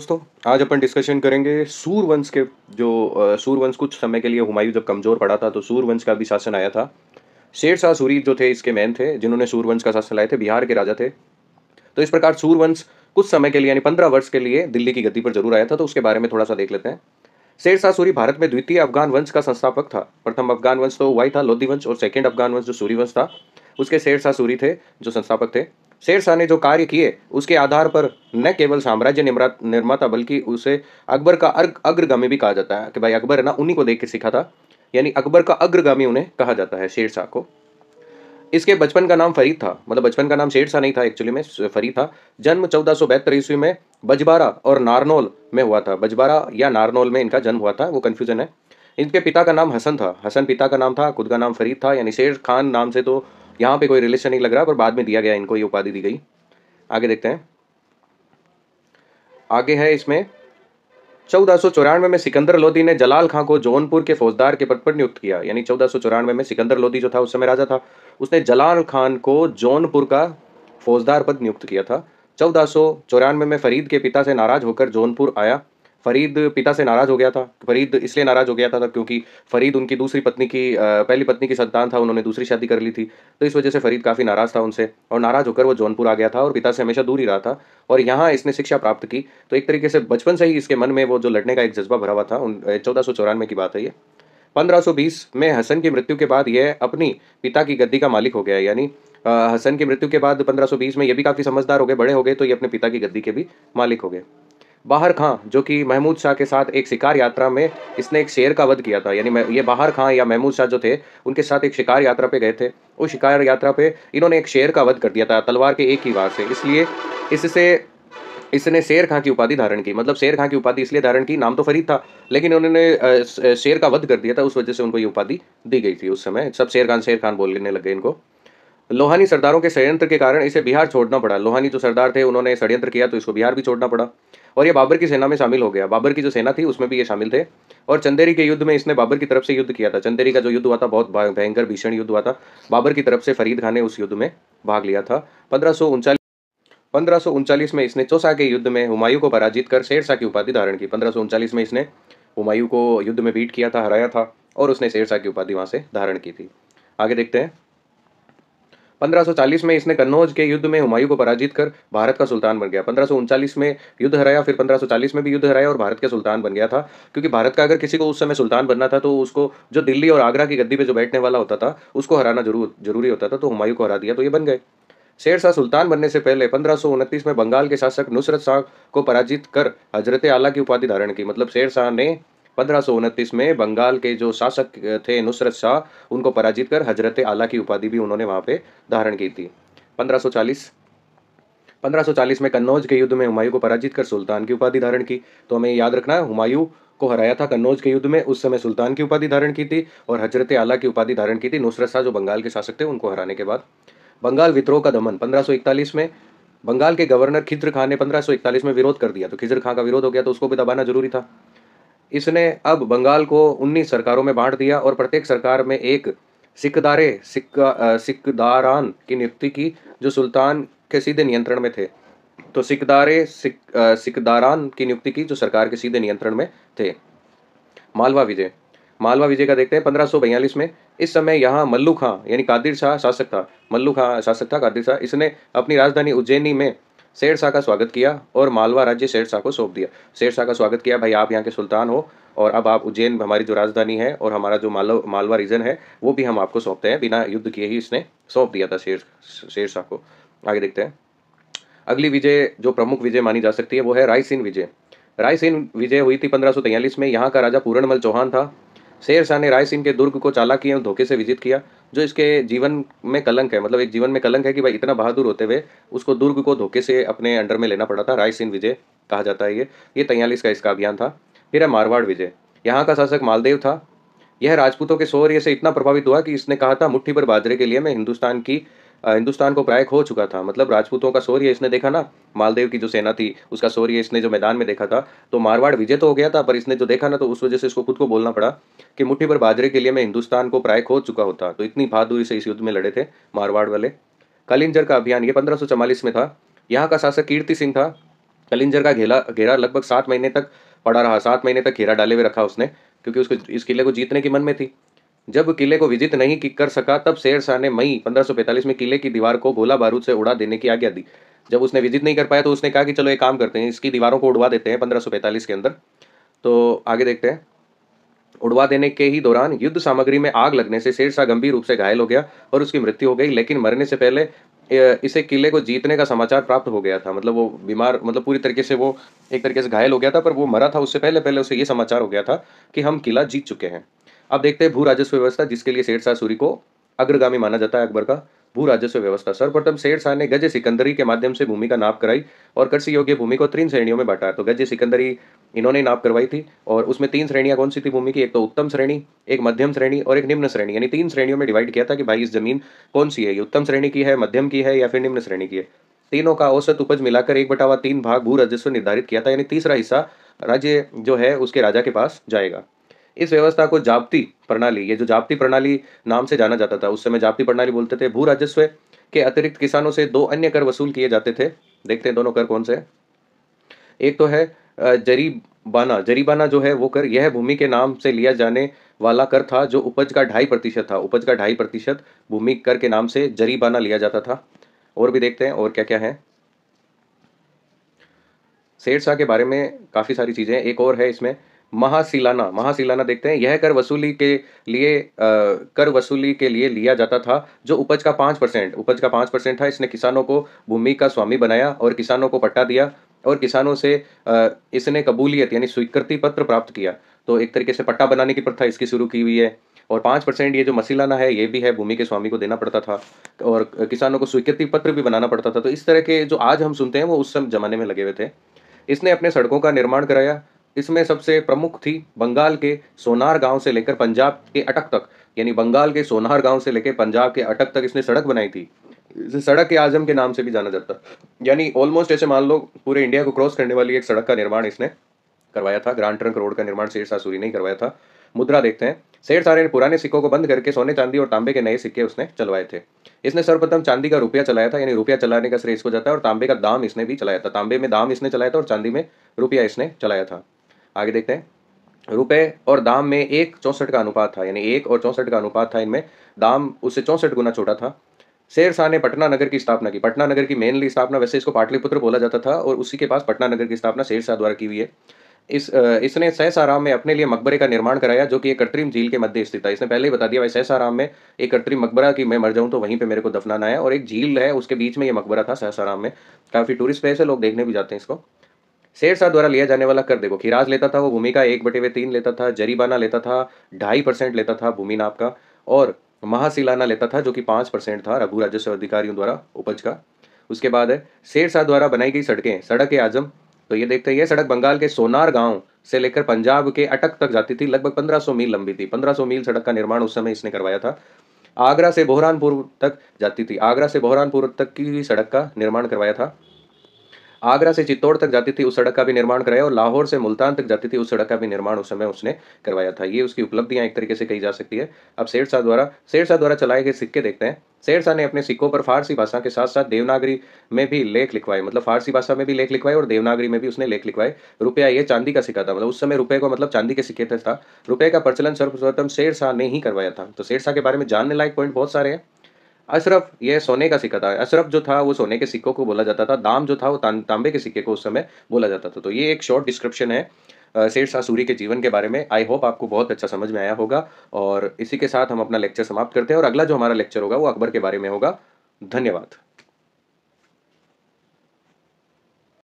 दोस्तों आज अपन डिस्कशन करेंगे सूरवंश के जो सूरवंश कुछ समय के लिए हुमायूं जब कमज़ोर पड़ा था तो सूरवंश का भी शासन आया था शेर शाह सूरी जो थे इसके मैन थे जिन्होंने सूरवंश का शासन लाए थे बिहार के राजा थे तो इस प्रकार सूरवंश कुछ समय के लिए यानी पंद्रह वर्ष के लिए दिल्ली की गद्दी पर जरूर आया था तो उसके बारे में थोड़ा सा देख लेते हैं शेर शाह सूरी भारत में द्वितीय अफगान वंश का संस्थापक था प्रथम अफगान वंश तो हुआ था लोधी वंश और सेकेंड अफगान वंश जो सूरी वंश था उसके शेर शाह सूरी थे जो संस्थापक थे शेर शाह ने जो कार्य किए उसके आधार पर न केवल साम्राज्य निर्माता बल्कि उसे अकबर का अर्ग अग्रगामी भी कहा जाता है कि भाई अकबर है ना उन्हीं को देख के सीखा था यानी अकबर का अग्रगामी उन्हें कहा जाता है शेर शाह को इसके बचपन का नाम फरीद था मतलब बचपन का नाम शेर शाह नहीं था एक्चुअली में फरीद था जन्म चौदह सौ बहत्तर ईस्वी में बजबारा और नारनौल में हुआ था बजबारा या नारनौल में इनका जन्म हुआ था वो कन्फ्यूजन है इनके पिता का नाम हसन था हसन पिता का नाम था खुद का नाम फरीद था यानी शेर खान नाम से तो यहाँ पे कोई रिलेशन नहीं लग रहा पर बाद में दिया गया इनको ये उपाधि दी गई आगे देखते हैं आगे है इसमें चौदह सौ चौरानवे में सिकंदर लोधी ने जलाल खां को जौनपुर के फौजदार के पद पर नियुक्त किया यानी चौदह सौ चौरानवे में सिकंदर लोधी जो था उस समय राजा था उसने जलाल खान को जौनपुर का फौजदार पद नियुक्त किया था चौदह सौ चौरानवे में फरीद के पिता से नाराज होकर जौनपुर आया फरीद पिता से नाराज़ हो गया था फरीद इसलिए नाराज़ हो गया था क्योंकि फरीद उनकी दूसरी पत्नी की पहली पत्नी की संतान था उन्होंने दूसरी शादी कर ली थी तो इस वजह से फरीद काफ़ी नाराज़ था उनसे और नाराज़ होकर वो जौनपुर आ गया था और पिता से हमेशा दूर ही रहा था और यहाँ इसने शिक्षा प्राप्त की तो एक तरीके से बचपन से ही इसके मन में वो जो लड़ने का एक जज्बा भरा हुआ था उन चौदह की बात है ये बीस में हसन की मृत्यु के बाद यह अपनी पिता की गद्दी का मालिक हो गया यानी हसन की मृत्यु के बाद बीस में यह भी काफ़ी समझदार हो गए बड़े हो गए तो ये अपने पिता की गद्दी के भी मालिक हो गए बाहर खां जो कि महमूद शाह के साथ एक शिकार यात्रा में इसने एक शेर का वध किया था यानी ये बाहर खां या महमूद शाह जो थे उनके साथ एक शिकार यात्रा पे गए थे उस शिकार यात्रा पे इन्होंने एक शेर का वध कर दिया था तलवार के एक ही वार से इसलिए इससे इसने शेर खां की उपाधि धारण की मतलब शेर खां की उपाधि इसलिए धारण की नाम तो फरीद था लेकिन उन्होंने शेर का वध कर दिया था उस वजह से उनको ये उपाधि दी गई थी उस समय सब शेर खान शेर खान बोलने लगे इनको लोहानी सरदारों के षडयंत्र के कारण इसे बिहार छोड़ना पड़ा लोहानी जो सरदार थे उन्होंने षडयंत्र किया तो इसको बिहार भी छोड़ना पड़ा और ये बाबर की सेना में शामिल हो गया बाबर की जो सेना थी उसमें भी ये शामिल थे और चंदेरी के युद्ध में इसने बाबर की तरफ से युद्ध किया था चंदेरी का जो युद्ध हुआ था बहुत भयंकर भीषण युद्ध हुआ था बाबर की तरफ से फरीद खान ने उस युद्ध में भाग लिया था पंद्रह पंद्रह में इसने चौसा के युद्ध में हुमायूं को पराजित कर शेरशाह की उपाधि धारण की पंद्रह में इसने हुमायूं को युद्ध में बीट किया था हराया था और उसने शेरशाह की उपाधि वहां से धारण की थी आगे देखते हैं 1540 में इसने कन्नौज के युद्ध में हुमायूं को पराजित कर भारत का सुल्तान बन गया पंद्रह में युद्ध हराया फिर पंद्रह में भी युद्ध हराया और भारत का सुल्तान बन गया था क्योंकि भारत का अगर किसी को उस समय सुल्तान बनना था तो उसको जो दिल्ली और आगरा की गद्दी पर जो बैठने वाला होता था उसको हराना जरूर जरूरी होता था तो हुमायूं को हरा दिया तो ये बन गए शेर शाह सुल्तान बनने से पहले पंद्रह में बंगाल के शासक नुसरत शाह को पराजित कर हजरत आला की उपाधि धारण की मतलब शेर शाह ने पंद्रह में बंगाल के जो शासक थे नुसरत शाह उनको पराजित कर हजरत आला की उपाधि भी उन्होंने वहां पे धारण की थी 1540 1540 में कन्नौज के युद्ध में हुमायूं को पराजित कर सुल्तान की उपाधि धारण की तो हमें याद रखना है हुमायूं को हराया था कन्नौज के युद्ध में उस समय सुल्तान की उपाधि धारण की थी और हजरत आला की उपाधि धारण की थी नुसरत शाह जो बंगाल के शासक थे उनको हराने के बाद बंगाल विद्रोह का दमन 1541 में बंगाल के गवर्नर खिज्र खान ने 1541 में विरोध कर दिया तो खिज्र खां का विरोध हो गया तो उसको भी दबाना जरूरी था इसने अब बंगाल को 19 सरकारों में बांट दिया और प्रत्येक सरकार में एक सिकदारे सिखदारान सिकदारान की नियुक्ति की जो सुल्तान के सीधे नियंत्रण में थे तो सिकदारे सिक, सिकदारान की नियुक्ति की जो सरकार के सीधे नियंत्रण में थे मालवा विजय मालवा विजय का देखते हैं पंद्रह में इस समय यहाँ मल्लू खां यानी कादिर शाह शासक था मल्लू खां शासक था कादिर शाह इसने अपनी राजधानी उज्जैनी में शेरशाह का स्वागत किया और मालवा राज्य शेरशाह को सौंप दिया शेरशाह का स्वागत किया भाई आप यहाँ के सुल्तान हो और अब आप उज्जैन हमारी जो राजधानी है और हमारा जो मालव मालवा रीजन है वो भी हम आपको सौंपते हैं बिना युद्ध किए ही इसने सौंप दिया था शेर शेरशाह को आगे देखते हैं अगली विजय जो प्रमुख विजय मानी जा सकती है वो है रायसेन विजय रायसेन विजय हुई थी पंद्रह में यहाँ का राजा पूरणमल चौहान था शेर शाह ने रायसेन के दुर्ग को चालाकी एवं धोखे से विजित किया जो इसके जीवन में कलंक है मतलब एक जीवन में कलंक है कि भाई इतना बहादुर होते हुए उसको दुर्ग को धोखे से अपने अंडर में लेना पड़ा था राय सिंह विजय कहा जाता है ये ये तैयलीस का इसका अभियान था फिर है मारवाड़ विजय यहाँ का शासक मालदेव था यह राजपूतों के शौर्य से इतना प्रभावित हुआ कि इसने कहा था मुट्ठी पर बाजरे के लिए मैं हिंदुस्तान की हिंदुस्तान को प्राय खो चुका था मतलब राजपूतों का शौर्य इसने देखा ना मालदेव की जो सेना थी उसका शौर्य इसने जो मैदान में देखा था तो मारवाड़ विजय तो हो गया था पर इसने जो देखा ना तो उस वजह से इसको खुद को बोलना पड़ा कि मुठ्ठी पर बाजरे के लिए मैं हिंदुस्तान को प्राय खो चुका होता तो इतनी बहादुरी से इस युद्ध में लड़े थे मारवाड़ वाले कलिंजर का अभियान ये पंद्रह में था यहाँ का शासक कीर्ति सिंह था कलिंजर का घेरा घेरा लगभग सात महीने तक पड़ा रहा सात महीने तक घेरा डाले हुए रखा उसने क्योंकि उसको इस किले को जीतने की मन में थी जब किले को विजित नहीं कर सका तब शेर शाह ने मई 1545 में किले की दीवार को गोला बारूद से उड़ा देने की आज्ञा दी जब उसने विजित नहीं कर पाया तो उसने कहा कि चलो एक काम करते हैं इसकी दीवारों को उड़वा देते हैं पंद्रह के अंदर तो आगे देखते हैं उड़वा देने के ही दौरान युद्ध सामग्री में आग लगने से शेरशाह गंभीर रूप से घायल हो गया और उसकी मृत्यु हो गई लेकिन मरने से पहले इसे किले को जीतने का समाचार प्राप्त हो गया था मतलब वो बीमार मतलब पूरी तरीके से वो एक तरीके से घायल हो गया था पर वो मरा था उससे पहले पहले उसे ये समाचार हो गया था कि हम किला जीत चुके हैं अब देखते हैं भू राजस्व व्यवस्था जिसके लिए शेर शाह सूरी को अग्रगामी माना जाता है अकबर का भू राजस्व व्यवस्था सर्वप्रथम शेर शाह ने गज सिकंदरी के माध्यम से भूमि का नाप कराई और कृषि योग्य भूमि को तीन श्रेणियों में बांटा तो गज सिकंदरी इन्होंने नाप करवाई थी और उसमें तीन श्रेणियां कौन सी थी भूमि की एक तो उत्तम श्रेणी एक मध्यम श्रेणी और एक निम्न श्रेणी यानी तीन श्रेणियों में डिवाइड किया था कि भाई इस जमीन कौन सी है ये उत्तम श्रेणी की है मध्यम की है या फिर निम्न श्रेणी की है तीनों का औसत उपज मिलाकर एक बटावा तीन भाग भू राजस्व निर्धारित किया था यानी तीसरा हिस्सा राज्य जो है उसके राजा के पास जाएगा इस व्यवस्था को जाप्ती प्रणाली ये जो जाप्ती प्रणाली नाम से जाना जाता था उस समय जाप्ती प्रणाली बोलते थे भू राजस्व के अतिरिक्त किसानों से दो अन्य कर वसूल किए जाते थे देखते हैं दोनों कर कौन से एक तो है जरीबाना जरीबाना जो है वो कर यह भूमि के नाम से लिया जाने वाला कर था जो उपज का ढाई प्रतिशत था उपज का ढाई प्रतिशत भूमि कर के नाम से जरीबाना लिया जाता था और भी देखते हैं और क्या क्या है सेठ शाह के बारे में काफ़ी सारी चीज़ें एक और है इसमें महासिलाना महासिलाना देखते हैं यह कर वसूली के लिए आ, कर वसूली के लिए लिया जाता था जो उपज का पाँच परसेंट उपज का पाँच परसेंट था इसने किसानों को भूमि का स्वामी बनाया और किसानों को पट्टा दिया और किसानों से आ, इसने कबूलियत यानी स्वीकृति पत्र प्राप्त किया तो एक तरीके से पट्टा बनाने की प्रथा इसकी शुरू की हुई है और पाँच परसेंट ये जो मसीलाना है ये भी है भूमि के स्वामी को देना पड़ता था और किसानों को स्वीकृति पत्र भी बनाना पड़ता था तो इस तरह के जो आज हम सुनते हैं वो उस समय जमाने में लगे हुए थे इसने अपने सड़कों का निर्माण कराया इसमें सबसे प्रमुख थी बंगाल के सोनार गांव से लेकर पंजाब के अटक तक यानी बंगाल के सोनार गांव से लेकर पंजाब के अटक तक इसने सड़क बनाई थी इसे सड़क के आजम के नाम से भी जाना जाता यानी ऑलमोस्ट ऐसे मान लो पूरे इंडिया को क्रॉस करने वाली एक सड़क का निर्माण इसने करवाया था ग्रांड ट्रंक रोड का निर्माण शेर शाह सूरी ने करवाया था मुद्रा देखते हैं शेर सारे ने पुराने सिक्कों को बंद करके सोने चांदी और तांबे के नए सिक्के उसने चलवाए थे इसने सर्वप्रथम चांदी का रुपया चलाया था यानी रुपया चलाने का श्रेय इसको जाता है और तांबे का दाम इसने भी चलाया था तांबे में दाम इसने चलाया था और चांदी में रुपया इसने चलाया था आगे देखते हैं रुपए और दाम में एक चौंसठ का अनुपात था यानी एक और चौंसठ का अनुपात था इनमें दाम उससे चौंसठ गुना छोटा था शेर शाह ने पटना नगर की स्थापना की पटना नगर की मेनली स्थापना वैसे इसको पाटलिपुत्र बोला जाता था और उसी के पास पटना नगर की स्थापना शेर शाह द्वारा की हुई है इस इसने सहसाराम में अपने लिए मकबरे का निर्माण कराया जो कि एक कृत्रिम झील के मध्य स्थित था इसने पहले ही बता दिया भाई सहसाराम में एक कृत्रिम मकबरा की मैं मर जाऊँ तो वहीं पे मेरे को दफनाना है और एक झील है उसके बीच में ये मकबरा था सहसाराम में काफ़ी टूरिस्ट प्लेस है लोग देखने भी जाते हैं इसको शेरशाह द्वारा लिया जाने वाला कर देखो खिराज लेता था वो भूमि का एक बटे हुए तीन लेता था जरीबाना लेता था ढाई परसेंट लेता था भूमि नाप का और महाशिलाना लेता था जो कि पांच परसेंट था रघु राजस्व अधिकारियों द्वारा उपज का उसके बाद है शेरशाह द्वारा बनाई गई सड़कें सड़क आजम तो ये देखते हैं ये सड़क बंगाल के सोनार गांव से लेकर पंजाब के अटक तक जाती थी लगभग 1500 मील लंबी थी 1500 मील सड़क का निर्माण उस समय इसने करवाया था आगरा से बोहरानपुर तक जाती थी आगरा से बोहरानपुर तक की सड़क का निर्माण करवाया था आगरा से चित्तौड़ तक जाती थी उस सड़क का भी निर्माण कराया और लाहौर से मुल्तान तक जाती थी उस सड़क का भी निर्माण उस समय उसने करवाया था ये उसकी उपलब्धियां एक तरीके से कही जा सकती है अब शेर शाह द्वारा शेर शाह द्वारा चलाए गए सिक्के देखते हैं शेर शाह ने अपने सिक्कों पर फारसी भाषा के साथ साथ देवनागरी में भी लेख लिखवाए मतलब फारसी भाषा में भी लेख लिखवाए और देवनागरी में भी उसने लेख लिखवाए रुपया ये चांदी का सिक्का था मतलब उस समय रुपये को मतलब चांदी के सिक्के था रुपये का प्रचलन सर्वप्रथम शेर शाह ने ही करवाया था तो शेर शाह के बारे में जानने लायक पॉइंट बहुत सारे हैं अशरफ यह सोने का सिक्का था अशरफ जो था वो सोने के सिक्कों को बोला जाता था दाम जो था वो तांबे के सिक्के को उस समय बोला जाता था तो ये एक शॉर्ट डिस्क्रिप्शन है शेर शाह सूरी के जीवन के बारे में आई होप आपको बहुत अच्छा समझ में आया होगा और इसी के साथ हम अपना लेक्चर समाप्त करते हैं और अगला जो हमारा लेक्चर होगा वो अकबर के बारे में होगा धन्यवाद